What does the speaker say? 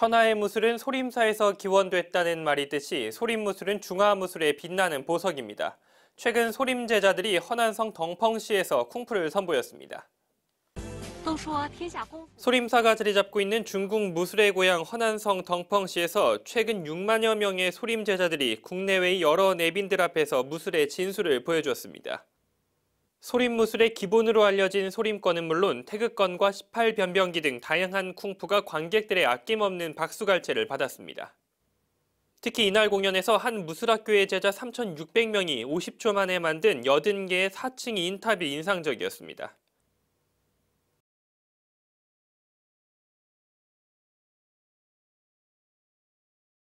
천하의 무술은 소림사에서 기원됐다는 말이듯이 소림무술은 중화무술의 빛나는 보석입니다. 최근 소림 제자들이 허난성 덩펑시에서 쿵푸를 선보였습니다. 소림사가 자리잡고 있는 중국 무술의 고향 허난성 덩펑시에서 최근 6만여 명의 소림 제자들이 국내외의 여러 내빈들 앞에서 무술의 진수를 보여주었습니다. 소림무술의 기본으로 알려진 소림권은 물론 태극권과 18변변기 등 다양한 쿵푸가 관객들의 아낌없는 박수갈채를 받았습니다. 특히 이날 공연에서 한 무술학교의 제자 3,600명이 50초 만에 만든 80개의 4층 인탑이 인상적이었습니다.